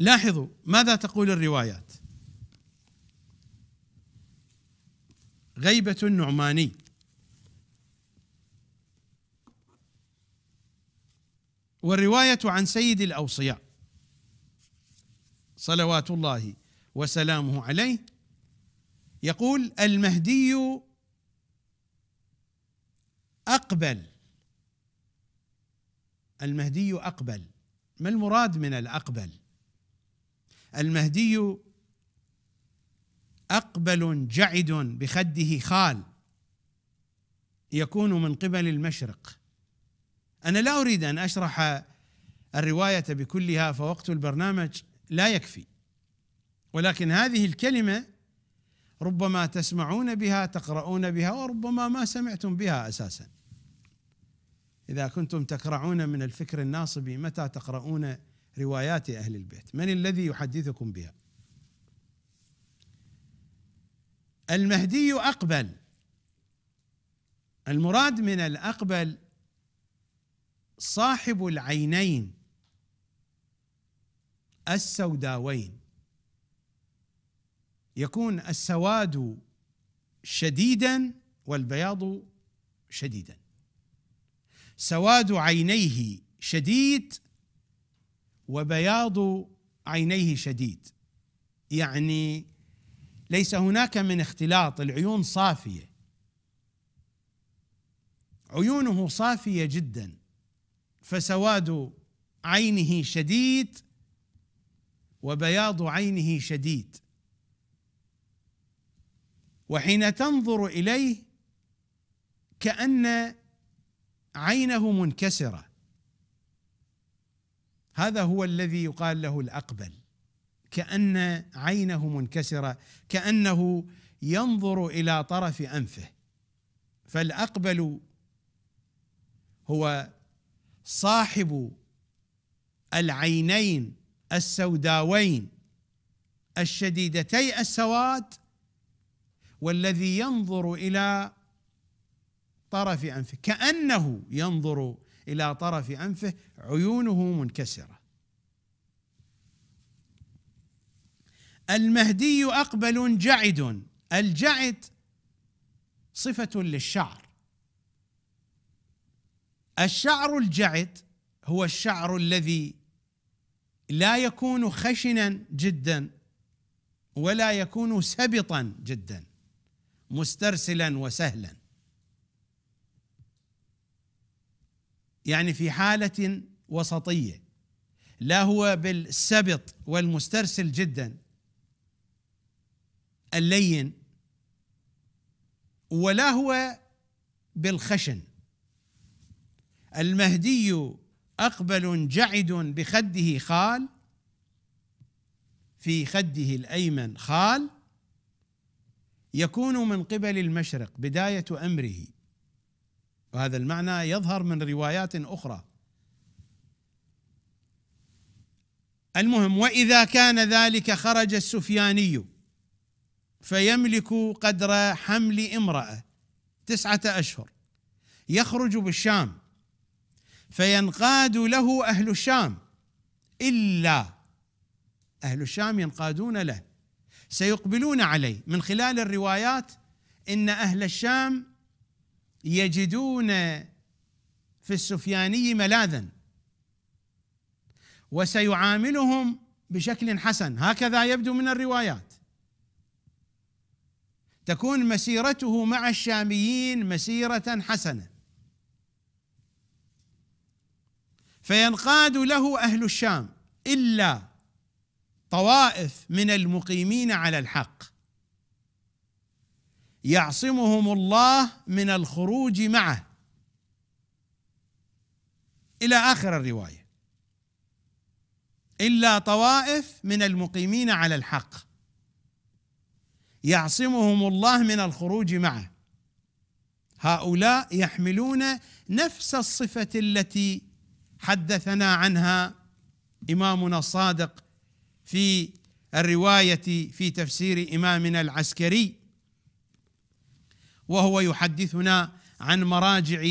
لاحظوا ماذا تقول الروايات غيبة النعماني والرواية عن سيد الأوصياء صلوات الله وسلامه عليه يقول المهدي أقبل المهدي أقبل ما المراد من الأقبل المهدي اقبل جعد بخده خال يكون من قبل المشرق انا لا اريد ان اشرح الروايه بكلها فوقت البرنامج لا يكفي ولكن هذه الكلمه ربما تسمعون بها تقرؤون بها وربما ما سمعتم بها اساسا اذا كنتم تقرعون من الفكر الناصبي متى تقرؤون روايات أهل البيت من الذي يحدثكم بها المهدي أقبل المراد من الأقبل صاحب العينين السوداوين يكون السواد شديدا والبياض شديدا سواد عينيه شديد وبياض عينيه شديد يعني ليس هناك من اختلاط العيون صافيه عيونه صافيه جدا فسواد عينه شديد وبياض عينه شديد وحين تنظر اليه كان عينه منكسره هذا هو الذي يقال له الاقبل كان عينه منكسره كانه ينظر الى طرف انفه فالاقبل هو صاحب العينين السوداوين الشديدتي السواد والذي ينظر الى طرف انفه كانه ينظر إلى طرف أنفه عيونه منكسرة المهدي أقبل جعد الجعد صفة للشعر الشعر الجعد هو الشعر الذي لا يكون خشنا جدا ولا يكون سبطا جدا مسترسلا وسهلا يعني في حالة وسطية لا هو بالسبط والمسترسل جدا اللين ولا هو بالخشن المهدي أقبل جعد بخده خال في خده الأيمن خال يكون من قبل المشرق بداية أمره وهذا المعنى يظهر من روايات اخرى المهم واذا كان ذلك خرج السفياني فيملك قدر حمل امراه تسعه اشهر يخرج بالشام فينقاد له اهل الشام الا اهل الشام ينقادون له سيقبلون عليه من خلال الروايات ان اهل الشام يجدون في السفياني ملاذا وسيعاملهم بشكل حسن هكذا يبدو من الروايات تكون مسيرته مع الشاميين مسيره حسنه فينقاد له اهل الشام الا طوائف من المقيمين على الحق يعصمهم الله من الخروج معه الى اخر الروايه الا طوائف من المقيمين على الحق يعصمهم الله من الخروج معه هؤلاء يحملون نفس الصفه التي حدثنا عنها امامنا الصادق في الروايه في تفسير امامنا العسكري وهو يحدثنا عن مراجع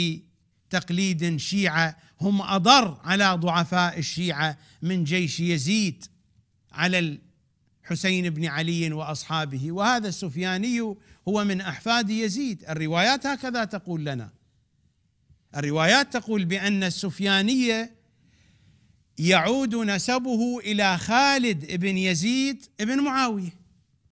تقليد شيعه هم اضر على ضعفاء الشيعه من جيش يزيد على الحسين بن علي واصحابه وهذا السفياني هو من احفاد يزيد الروايات هكذا تقول لنا الروايات تقول بان السفيانيه يعود نسبه الى خالد بن يزيد بن معاويه